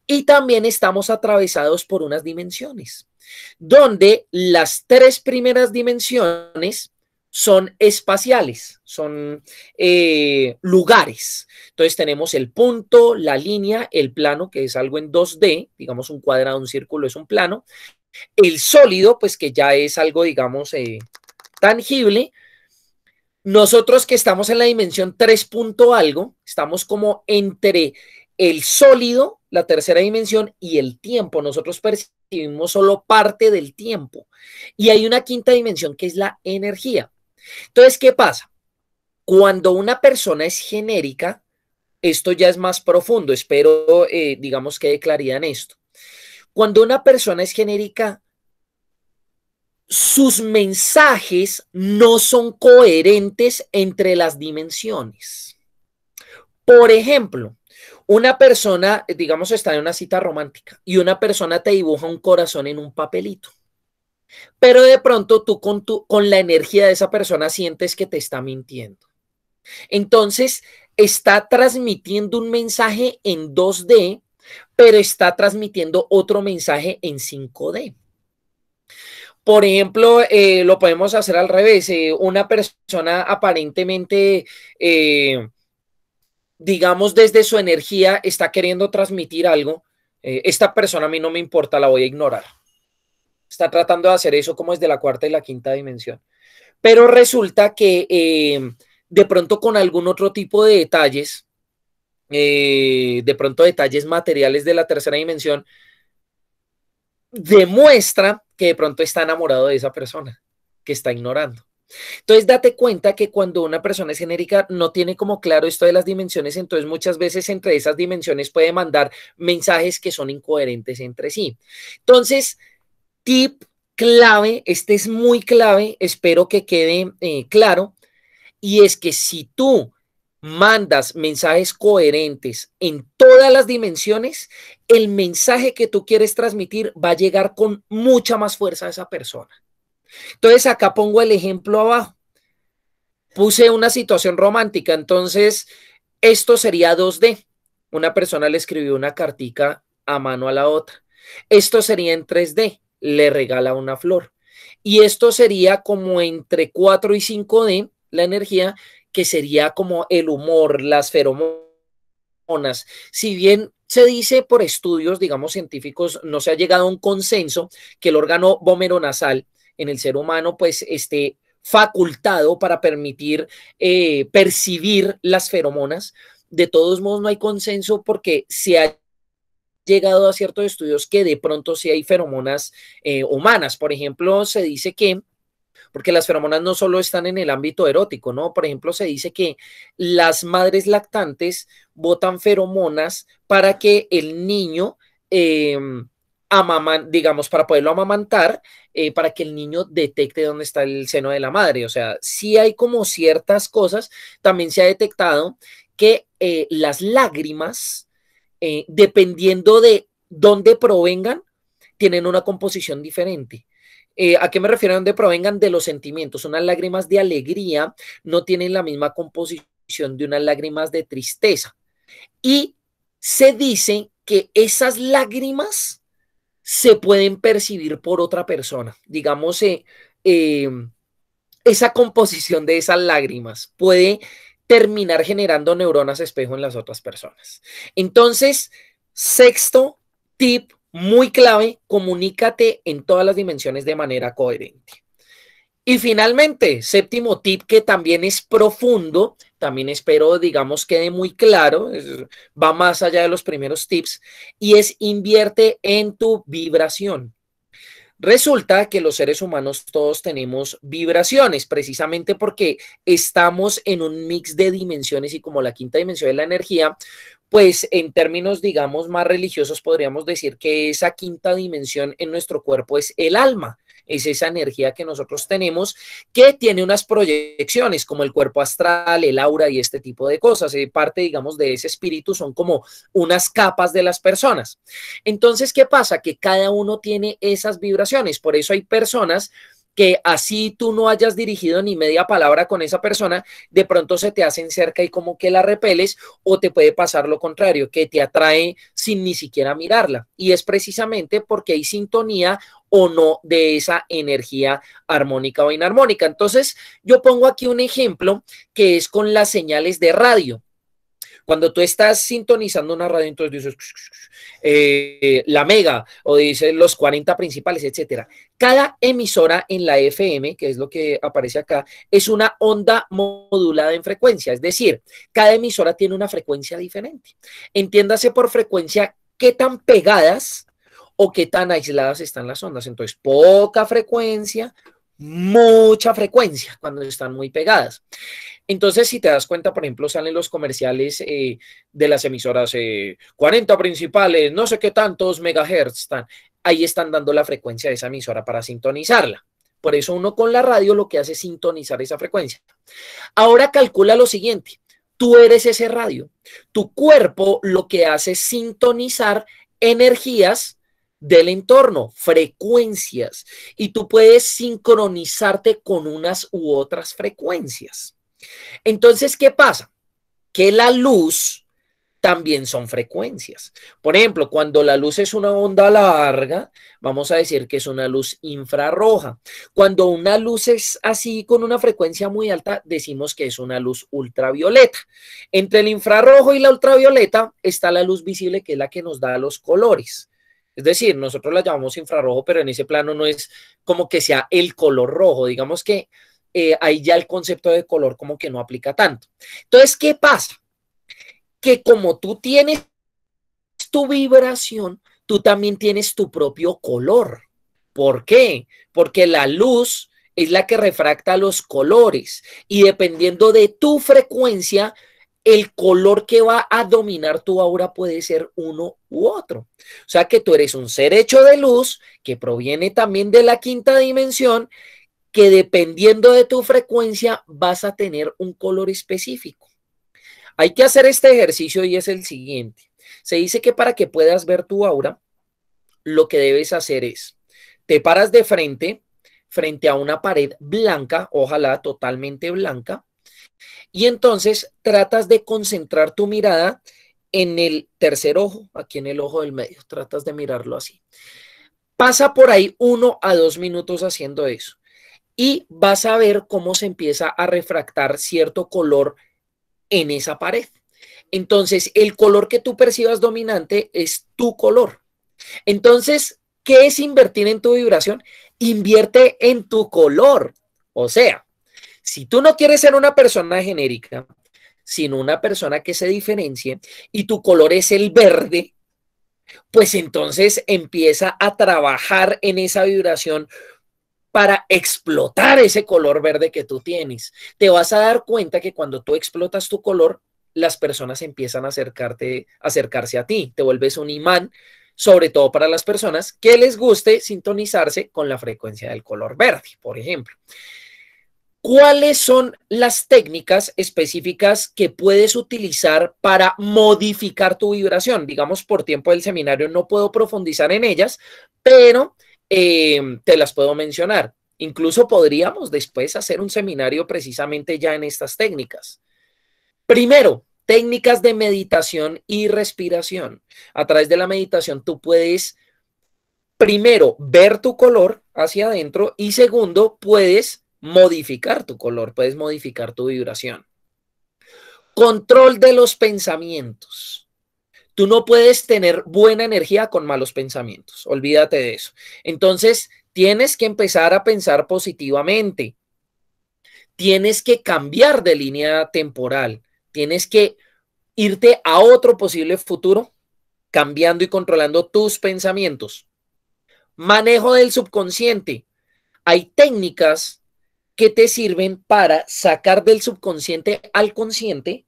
Y también estamos atravesados por unas dimensiones donde las tres primeras dimensiones son espaciales, son eh, lugares. Entonces tenemos el punto, la línea, el plano, que es algo en 2D, digamos un cuadrado, un círculo es un plano. El sólido, pues que ya es algo, digamos, eh, tangible. Nosotros que estamos en la dimensión 3. algo, estamos como entre el sólido, la tercera dimensión, y el tiempo. Nosotros percibimos vivimos solo parte del tiempo. Y hay una quinta dimensión que es la energía. Entonces, ¿qué pasa? Cuando una persona es genérica, esto ya es más profundo, espero, eh, digamos, que dé claridad en esto. Cuando una persona es genérica, sus mensajes no son coherentes entre las dimensiones. Por ejemplo, una persona, digamos, está en una cita romántica y una persona te dibuja un corazón en un papelito. Pero de pronto tú con, con la energía de esa persona sientes que te está mintiendo. Entonces, está transmitiendo un mensaje en 2D, pero está transmitiendo otro mensaje en 5D. Por ejemplo, eh, lo podemos hacer al revés. Eh, una persona aparentemente eh, digamos, desde su energía está queriendo transmitir algo, eh, esta persona a mí no me importa, la voy a ignorar. Está tratando de hacer eso como desde la cuarta y la quinta dimensión. Pero resulta que em, de pronto con algún otro tipo de detalles, eh, de pronto detalles materiales de la tercera dimensión, demuestra que de pronto está enamorado de esa persona que está ignorando. Entonces, date cuenta que cuando una persona es genérica no tiene como claro esto de las dimensiones, entonces muchas veces entre esas dimensiones puede mandar mensajes que son incoherentes entre sí. Entonces, tip clave, este es muy clave, espero que quede eh, claro, y es que si tú mandas mensajes coherentes en todas las dimensiones, el mensaje que tú quieres transmitir va a llegar con mucha más fuerza a esa persona. Entonces acá pongo el ejemplo abajo. Puse una situación romántica, entonces esto sería 2D. Una persona le escribió una cartica a mano a la otra. Esto sería en 3D, le regala una flor. Y esto sería como entre 4 y 5D, la energía, que sería como el humor, las feromonas. Si bien se dice por estudios, digamos, científicos, no se ha llegado a un consenso que el órgano vomeronasal nasal en el ser humano, pues esté facultado para permitir eh, percibir las feromonas. De todos modos, no hay consenso porque se ha llegado a ciertos estudios que de pronto sí hay feromonas eh, humanas. Por ejemplo, se dice que porque las feromonas no solo están en el ámbito erótico, ¿no? Por ejemplo, se dice que las madres lactantes botan feromonas para que el niño em, digamos, para poderlo amamantar, eh, para que el niño detecte dónde está el seno de la madre. O sea, sí hay como ciertas cosas, también se ha detectado que eh, las lágrimas, eh, dependiendo de dónde provengan, tienen una composición diferente. ¿A qué me refiero? dónde provengan de los sentimientos. Unas lágrimas de alegría no tienen la misma composición de unas lágrimas de tristeza. Y se dice que esas lágrimas se pueden percibir por otra persona. Digamos, eh, em, esa composición de esas lágrimas puede terminar generando neuronas espejo en las otras personas. Entonces, sexto tip muy clave, comunícate en todas las dimensiones de manera coherente. Y finalmente, séptimo tip que también es profundo también espero, digamos, quede muy claro, va más allá de los primeros tips, y es invierte en tu vibración. Resulta que los seres humanos todos tenemos vibraciones, precisamente porque estamos en un mix de dimensiones y como la quinta dimensión es la energía, pues en términos, digamos, más religiosos podríamos decir que esa quinta dimensión en nuestro cuerpo es el alma es esa energía que nosotros tenemos que tiene unas proyecciones como el cuerpo astral, el aura y este tipo de cosas. Eh, parte, digamos, de ese espíritu son como unas capas de las personas. Entonces, ¿qué pasa? Que cada uno tiene esas vibraciones. Por eso hay personas que así tú no hayas dirigido ni media palabra con esa persona, de pronto se te hacen cerca y como que la repeles o te puede pasar lo contrario, que te atrae sin ni siquiera mirarla. Y es precisamente porque hay sintonía o no de esa energía armónica o inarmónica. Entonces, yo pongo aquí un ejemplo que es con las señales de radio. Cuando tú estás sintonizando una radio, entonces dices eh, la mega o dices los 40 principales, etcétera. Cada emisora en la FM, que es lo que aparece acá, es una onda modulada en frecuencia. Es decir, cada emisora tiene una frecuencia diferente. Entiéndase por frecuencia qué tan pegadas o qué tan aisladas están las ondas. Entonces, poca frecuencia, mucha frecuencia cuando están muy pegadas. Entonces, si te das cuenta, por ejemplo, salen los comerciales eh, de las emisoras 40 eh, principales, no sé qué tantos megahertz están. Ahí están dando la frecuencia de esa emisora para sintonizarla. Por eso uno con la radio lo que hace es sintonizar esa frecuencia. Ahora calcula lo siguiente. Tú eres ese radio. Tu cuerpo lo que hace es sintonizar energías del entorno, frecuencias, y tú puedes sincronizarte con unas u otras frecuencias. Entonces, ¿qué pasa? Que la luz también son frecuencias. Por ejemplo, cuando la luz es una onda larga, vamos a decir que es una luz infrarroja. Cuando una luz es así con una frecuencia muy alta, decimos que es una luz ultravioleta. Entre el infrarrojo y la ultravioleta está la luz visible, que es la que nos da los colores. Es decir, nosotros la llamamos infrarrojo, pero en ese plano no es como que sea el color rojo, digamos que eh, ahí ya el concepto de color como que no aplica tanto. Entonces, ¿qué pasa? Que como tú tienes tu vibración, tú también tienes tu propio color. ¿Por qué? Porque la luz es la que refracta los colores y dependiendo de tu frecuencia, el color que va a dominar tu aura puede ser uno u otro. O sea que tú eres un ser hecho de luz que proviene también de la quinta dimensión, que dependiendo de tu frecuencia vas a tener un color específico. Hay que hacer este ejercicio y es el siguiente. Se dice que para que puedas ver tu aura, lo que debes hacer es, te paras de frente, frente a una pared blanca, ojalá totalmente blanca, y entonces tratas de concentrar tu mirada en el tercer ojo, aquí en el ojo del medio, tratas de mirarlo así. Pasa por ahí uno a dos minutos haciendo eso y vas a ver cómo se empieza a refractar cierto color en esa pared. Entonces, el color que tú percibas dominante es tu color. Entonces, ¿qué es invertir en tu vibración? Invierte en tu color. O sea, si tú no quieres ser una persona genérica, sino una persona que se diferencie y tu color es el verde, pues entonces empieza a trabajar en esa vibración para explotar ese color verde que tú tienes. Te vas a dar cuenta que cuando tú explotas tu color, las personas empiezan a acercarte, acercarse a ti, te vuelves un imán, sobre todo para las personas que les guste sintonizarse con la frecuencia del color verde, por ejemplo. ¿Cuáles son las técnicas específicas que puedes utilizar para modificar tu vibración? Digamos, por tiempo del seminario no puedo profundizar en ellas, pero em, te las puedo mencionar. Incluso podríamos después hacer un seminario precisamente ya en estas técnicas. Primero, técnicas de meditación y respiración. A través de la meditación tú puedes, primero, ver tu color hacia adentro y segundo, puedes modificar tu color, puedes modificar tu vibración. Control de los pensamientos. Tú no puedes tener buena energía con malos pensamientos, olvídate de eso. Entonces, tienes que empezar a pensar positivamente. Tienes que cambiar de línea temporal. Tienes que irte a otro posible futuro cambiando y controlando tus pensamientos. Manejo del subconsciente. Hay técnicas que te sirven para sacar del subconsciente al consciente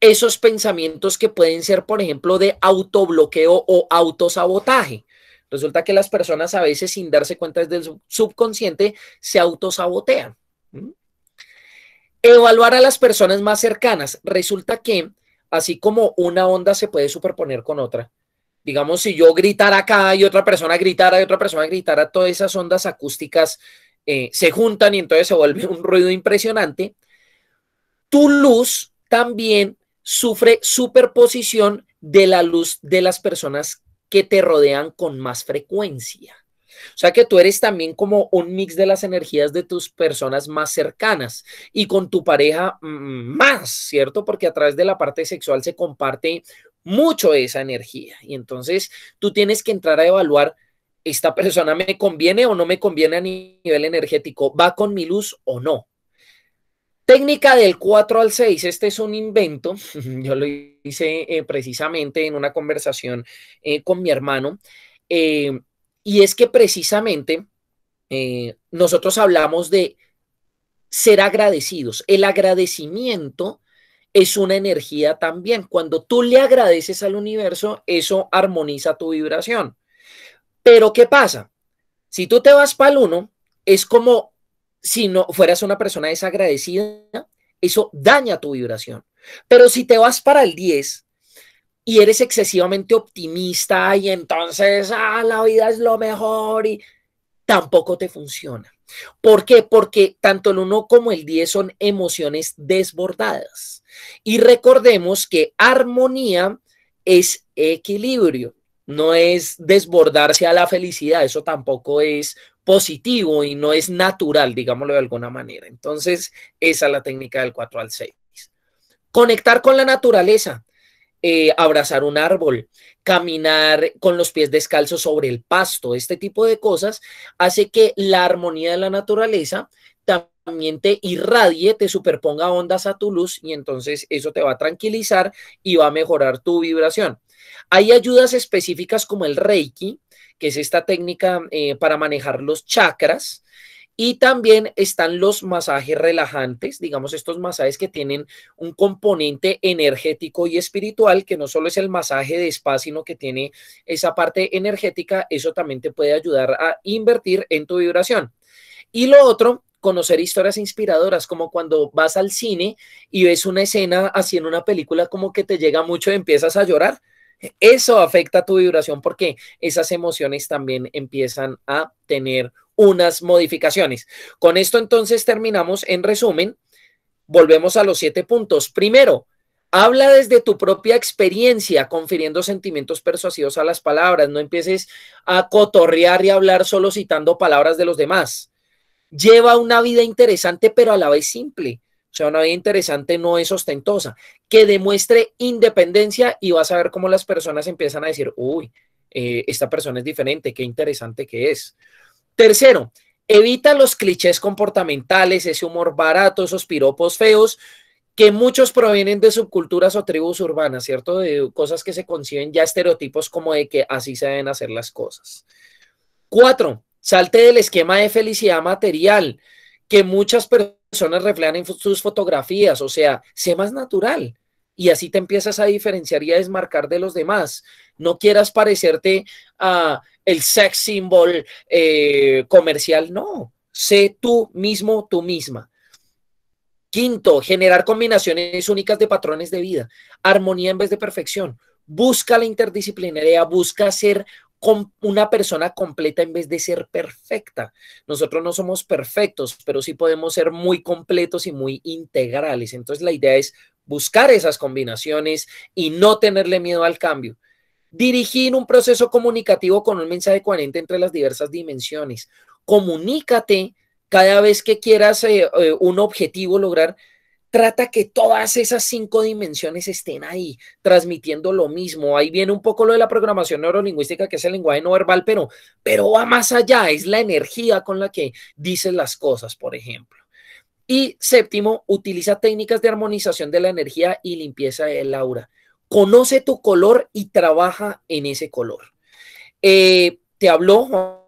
esos pensamientos que pueden ser, por ejemplo, de autobloqueo o autosabotaje. Resulta que las personas a veces sin darse cuenta desde el subconsciente se autosabotean. Evaluar a las personas más cercanas. Resulta que así como una onda se puede superponer con otra, digamos, si yo gritara acá y otra persona gritara y otra persona gritara, todas esas ondas acústicas eh, se juntan y entonces se vuelve un ruido impresionante. Tu luz también sufre superposición de la luz de las personas que te rodean con más frecuencia. O sea que tú eres también como un mix de las energías de tus personas más cercanas y con tu pareja mm, más, ¿cierto? Porque a través de la parte sexual se comparte mucho esa energía. Y entonces tú tienes que entrar a evaluar esta persona me conviene o no me conviene a nivel energético, va con mi luz o no. Técnica del 4 al 6, este es un invento, (laughs) yo lo hice eh, precisamente en una conversación eh, con mi hermano, eh, y es que precisamente nosotros hablamos de ser agradecidos. El agradecimiento es una energía también. Cuando tú le agradeces al universo, eso armoniza tu vibración. Pero ¿qué pasa? Si tú te vas para el 1, es como si no fueras una persona desagradecida, eso daña tu vibración. Pero si te vas para el 10 y eres excesivamente optimista y entonces, ah, la vida es lo mejor y tampoco te funciona. ¿Por qué? Porque tanto el 1 como el 10 son emociones desbordadas. Y recordemos que armonía es equilibrio no es desbordarse a la felicidad, eso tampoco es positivo y no es natural, digámoslo de alguna manera. Entonces, esa es la técnica del 4 al 6. Conectar con la naturaleza, eh, abrazar un árbol, caminar con los pies descalzos sobre el pasto, este tipo de cosas hace que la armonía de la naturaleza también te irradie, te superponga ondas a tu luz y entonces eso te va a tranquilizar y va a mejorar tu vibración. Hay ayudas específicas como el Reiki, que es esta técnica eh, para manejar los chakras. Y también están los masajes relajantes, digamos estos masajes que tienen un componente energético y espiritual, que no solo es el masaje de spa, sino que tiene esa parte energética, eso también te puede ayudar a invertir en tu vibración. Y lo otro, conocer historias inspiradoras, como cuando vas al cine y ves una escena así en una película como que te llega mucho y empiezas a llorar eso afecta tu vibración porque esas emociones también empiezan a tener unas modificaciones. Con esto entonces terminamos. En resumen, volvemos a los siete puntos. Primero, Habla desde tu propia experiencia, confiriendo sentimientos persuasivos a las palabras. No empieces a cotorrear y hablar solo citando palabras de los demás. Lleva una vida interesante, pero a la vez simple sea, una vida interesante no es ostentosa, que demuestre independencia y vas a ver cómo las personas empiezan a decir, uy, eh, esta persona es diferente, qué interesante que es. Tercero, evita los clichés comportamentales, ese humor barato, esos piropos feos, que muchos provienen de subculturas o tribus urbanas, ¿cierto? De cosas que se conciben ya estereotipos como de que así se deben hacer las cosas. Cuatro, salte del esquema de felicidad material, que muchas personas reflejan en sus fotografías, o sea, sé más natural y así te empiezas a diferenciar y a desmarcar de los demás. No quieras parecerte a el sex symbol eh, comercial, no. Sé tú mismo, tú misma. Quinto, generar combinaciones únicas de patrones de vida, armonía en vez de perfección. Busca la interdisciplinaria, busca ser una persona completa en vez de ser perfecta. Nosotros no somos perfectos, pero sí podemos ser muy completos y muy integrales. Entonces la idea es buscar esas combinaciones y no tenerle miedo al cambio. Dirigir un proceso comunicativo con un mensaje coherente entre las diversas dimensiones. Comunícate cada vez que quieras eh, eh, un objetivo lograr, trata que todas esas cinco dimensiones estén ahí, transmitiendo lo mismo. Ahí viene un poco lo de la programación neurolingüística, que es el lenguaje no verbal, pero, pero va más allá, es la energía con la que dices las cosas, por ejemplo. Y séptimo, utiliza técnicas de armonización de la energía y limpieza del aura. Conoce tu color y trabaja en ese color. Eh, te habló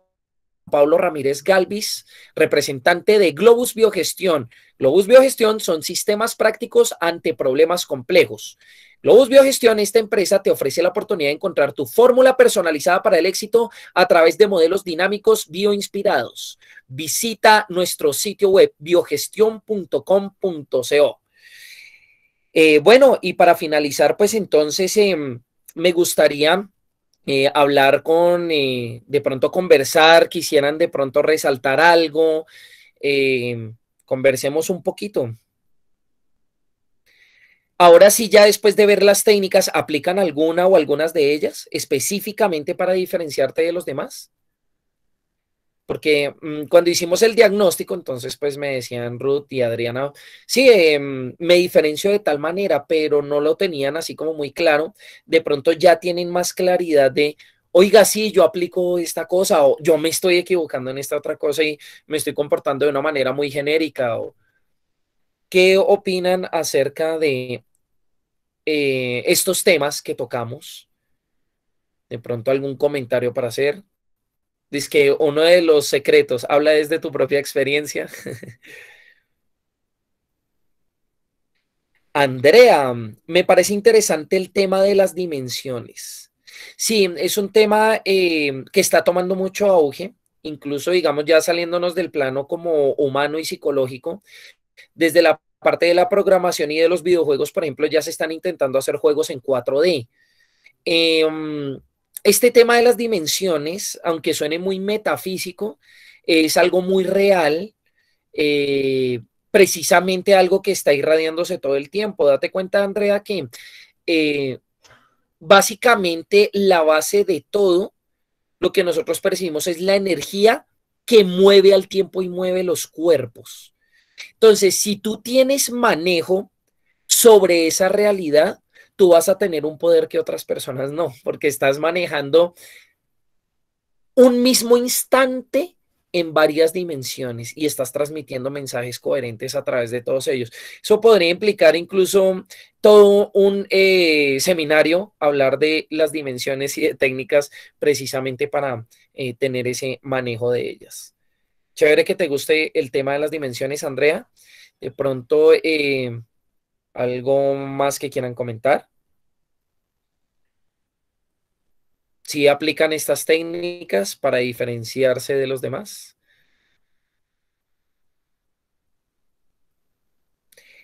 Pablo Ramírez Galvis, representante de Globus Biogestión. Globus Biogestión son sistemas prácticos ante problemas complejos. Globus Biogestión, esta empresa te ofrece la oportunidad de encontrar tu fórmula personalizada para el éxito a través de modelos dinámicos bioinspirados. Visita nuestro sitio web biogestion.com.co. Eh, bueno, y para finalizar, pues entonces em, me gustaría eh, hablar con, eh, de pronto conversar, quisieran de pronto resaltar algo, eh, conversemos un poquito. Ahora sí, ya después de ver las técnicas, ¿aplican alguna o algunas de ellas específicamente para diferenciarte de los demás? porque mm, cuando hicimos el diagnóstico, entonces pues me decían Ruth y Adriana, sí, em, me diferencio de tal manera, pero no lo tenían así como muy claro, de pronto ya tienen más claridad de, oiga, sí, yo aplico esta cosa o yo me estoy equivocando en esta otra cosa y me estoy comportando de una manera muy genérica o qué opinan acerca de eh, estos temas que tocamos. De pronto algún comentario para hacer. Dice que uno de los secretos, habla desde tu propia experiencia. (laughs) Andrea, me parece interesante el tema de las dimensiones. Sí, es un tema eh, que está tomando mucho auge, incluso digamos ya saliéndonos del plano como humano y psicológico, desde la parte de la programación y de los videojuegos, por ejemplo, ya se están intentando hacer juegos en 4D. Este tema de las dimensiones, aunque suene muy metafísico, es algo muy real, eh, precisamente algo que está irradiándose todo el tiempo. Date cuenta, Andrea, que eh, básicamente la base de todo lo que nosotros percibimos es la energía que mueve al tiempo y mueve los cuerpos. Entonces, si tú tienes manejo sobre esa realidad, tú vas a tener un poder que otras personas no, porque estás manejando un mismo instante en varias dimensiones y estás transmitiendo mensajes coherentes a través de todos ellos. Eso podría implicar incluso todo un eh, seminario, hablar de las dimensiones y técnicas precisamente para eh, tener ese manejo de ellas. Chévere que te guste el tema de las dimensiones, Andrea. De pronto... Eh, ¿Algo más que quieran comentar? Si ¿Sí aplican estas técnicas para diferenciarse de los demás.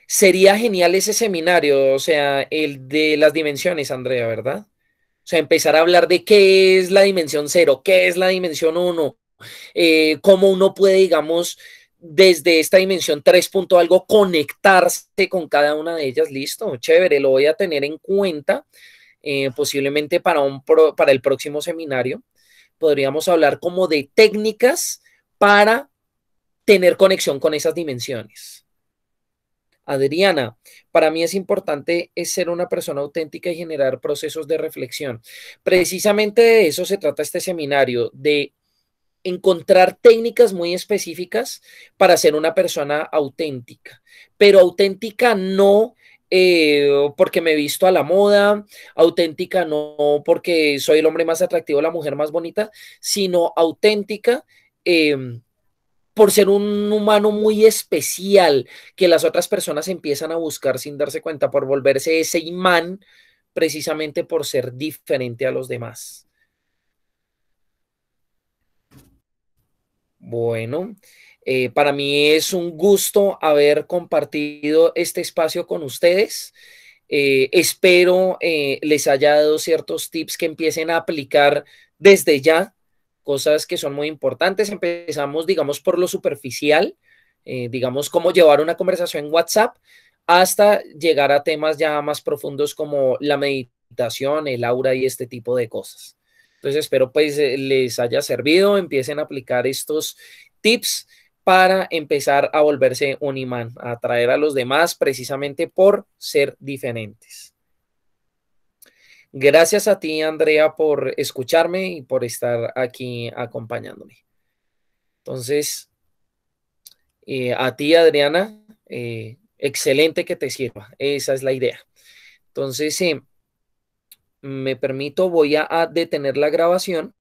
Sería genial ese seminario, o sea, el de las dimensiones, Andrea, ¿verdad? O sea, empezar a hablar de qué es la dimensión cero, qué es la dimensión uno, eh, cómo uno puede, digamos, desde esta dimensión 3. algo, conectarse con cada una de ellas. Listo, chévere, lo voy a tener en cuenta. Eh, posiblemente para, un para el próximo seminario podríamos hablar como de técnicas para tener conexión con esas dimensiones. Adriana, para mí es importante es ser una persona auténtica y generar procesos de reflexión. Precisamente de eso se trata este seminario, de encontrar técnicas muy específicas para ser una persona auténtica, pero auténtica no eh, porque me he visto a la moda, auténtica no porque soy el hombre más atractivo, la mujer más bonita, sino auténtica. Em, por ser un humano muy especial que las otras personas empiezan a buscar sin darse cuenta, por volverse ese imán precisamente por ser diferente a los demás. Bueno, eh, para mí es un gusto haber compartido este espacio con ustedes. Eh, espero eh, les haya dado ciertos tips que empiecen a aplicar desde ya, cosas que son muy importantes. Empezamos, digamos, por lo superficial, digamos, cómo llevar una conversación en WhatsApp hasta llegar a temas ya más profundos como la meditación, el aura y este tipo de cosas. Entonces espero pues eh, les haya servido, empiecen a aplicar estos tips para empezar a volverse un imán, a atraer a los demás precisamente por ser diferentes. Gracias a ti, Andrea, por escucharme y por estar aquí acompañándome. Entonces, eh, a ti, Adriana, eh, excelente que te sirva. Esa es la idea. Entonces, eh, me permito, voy a, detener la grabación